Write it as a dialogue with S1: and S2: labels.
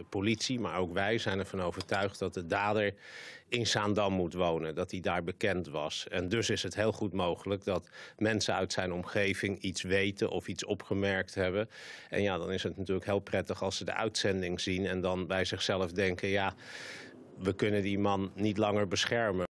S1: de politie, maar ook wij zijn ervan overtuigd dat de dader in Zaandam moet wonen. Dat hij daar bekend was. En dus is het heel goed mogelijk dat mensen uit zijn omgeving iets weten of iets opgemerkt hebben. En ja, dan is het natuurlijk heel prettig als ze de uitzending zien en dan bij zichzelf denken: ja, we kunnen die man niet langer beschermen.